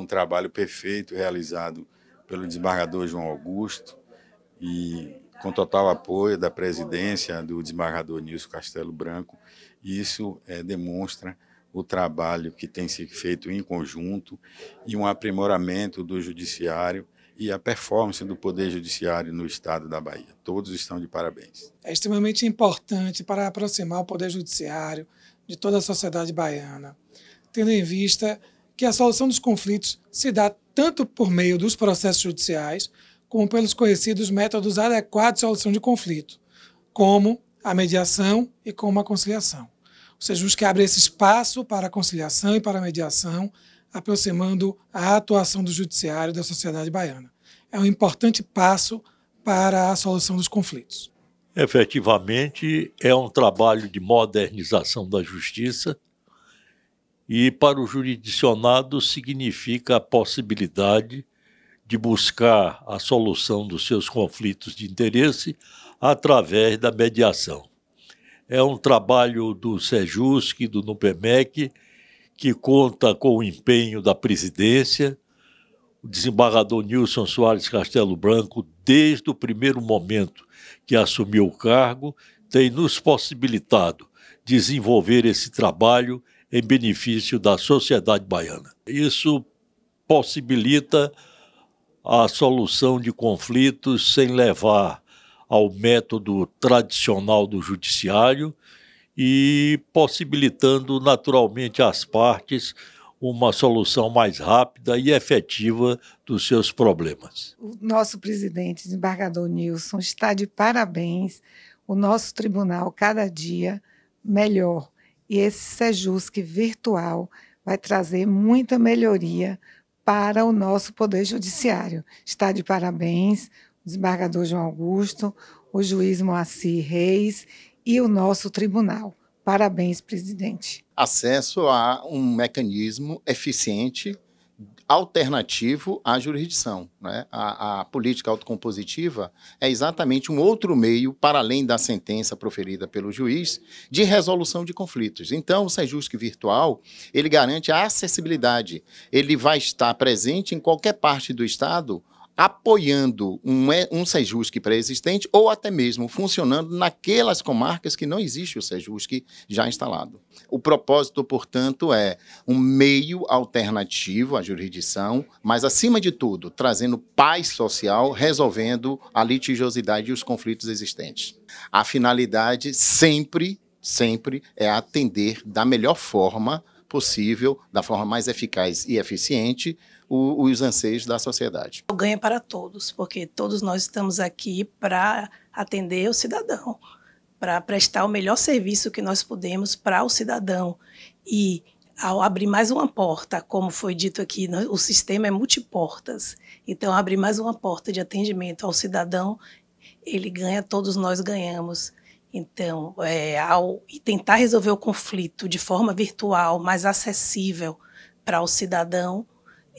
um trabalho perfeito realizado pelo desembargador João Augusto e com total apoio da presidência do desembargador Nilson Castelo Branco. isso é, demonstra o trabalho que tem sido feito em conjunto e um aprimoramento do judiciário e a performance do Poder Judiciário no Estado da Bahia. Todos estão de parabéns. É extremamente importante para aproximar o Poder Judiciário de toda a sociedade baiana, tendo em vista que a solução dos conflitos se dá tanto por meio dos processos judiciais, como pelos conhecidos métodos adequados de solução de conflito, como a mediação e como a conciliação. Ou seja, os que abrem esse espaço para a conciliação e para a mediação, aproximando a atuação do judiciário da sociedade baiana. É um importante passo para a solução dos conflitos. Efetivamente, é um trabalho de modernização da justiça e para o jurisdicionado significa a possibilidade de buscar a solução dos seus conflitos de interesse através da mediação. É um trabalho do SEJUSC, do NUPEMEC, que conta com o empenho da presidência, o desembargador Nilson Soares Castelo Branco, desde o primeiro momento que assumiu o cargo, tem nos possibilitado desenvolver esse trabalho em benefício da sociedade baiana. Isso possibilita a solução de conflitos sem levar ao método tradicional do judiciário e possibilitando naturalmente às partes uma solução mais rápida e efetiva dos seus problemas. O nosso presidente, desembargador Nilson, está de parabéns. O nosso tribunal, cada dia, melhor. E esse SEJUSC virtual vai trazer muita melhoria para o nosso Poder Judiciário. Está de parabéns o desembargador João Augusto, o juiz Moacir Reis e o nosso tribunal. Parabéns, presidente. Acesso a um mecanismo eficiente alternativo à jurisdição. Né? A, a, política autocompositiva é exatamente um outro meio, para além da sentença proferida pelo juiz, de resolução de conflitos. Então, o Sejusque virtual, ele garante a acessibilidade. Ele vai estar presente em qualquer parte do Estado apoiando um, é, um SEJUSC pré-existente ou até mesmo funcionando naquelas comarcas que não existe o SEJUSC já instalado. O propósito, portanto, é um meio alternativo à jurisdição, mas, acima de tudo, trazendo paz social, resolvendo a litigiosidade e os conflitos existentes. A finalidade sempre, sempre é atender da melhor forma possível, da forma mais eficaz e eficiente, o, os anseios da sociedade. O ganho é para todos, porque todos nós estamos aqui para atender o cidadão, para prestar o melhor serviço que nós podemos para o cidadão. E ao abrir mais uma porta, como foi dito aqui, o sistema é multiportas. Então, abrir mais uma porta de atendimento ao cidadão, ele ganha, todos nós ganhamos. Então, é, ao tentar resolver o conflito de forma virtual, mais acessível para o cidadão,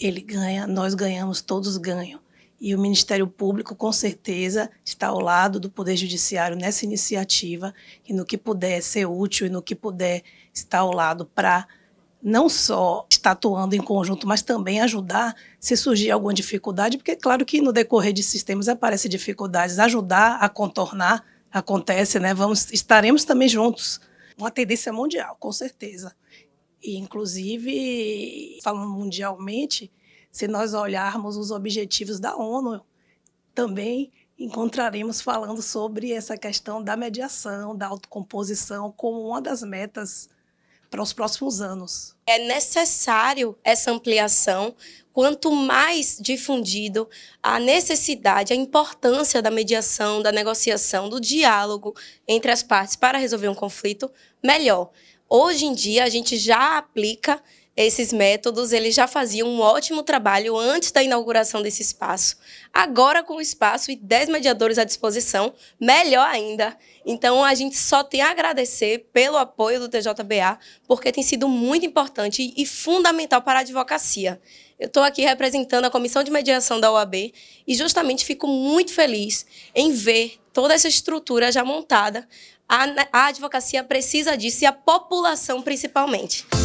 ele ganha, nós ganhamos, todos ganham. E o Ministério Público, com certeza, está ao lado do Poder Judiciário nessa iniciativa, e no que puder ser útil e no que puder estar ao lado para não só estar atuando em conjunto, mas também ajudar se surgir alguma dificuldade, porque é claro que no decorrer de sistemas aparecem dificuldades, ajudar a contornar acontece, né? Vamos estaremos também juntos. Uma tendência mundial, com certeza. E, inclusive, falando mundialmente, se nós olharmos os objetivos da ONU, também encontraremos falando sobre essa questão da mediação, da autocomposição, como uma das metas para os próximos anos. É necessário essa ampliação. Quanto mais difundido a necessidade, a importância da mediação, da negociação, do diálogo entre as partes para resolver um conflito, melhor. Hoje em dia, a gente já aplica esses métodos, eles já faziam um ótimo trabalho antes da inauguração desse espaço. Agora, com o espaço e 10 mediadores à disposição, melhor ainda. Então, a gente só tem a agradecer pelo apoio do TJBA, porque tem sido muito importante e fundamental para a advocacia. Eu estou aqui representando a Comissão de Mediação da OAB e justamente fico muito feliz em ver toda essa estrutura já montada a, né, a advocacia precisa disso e a população principalmente.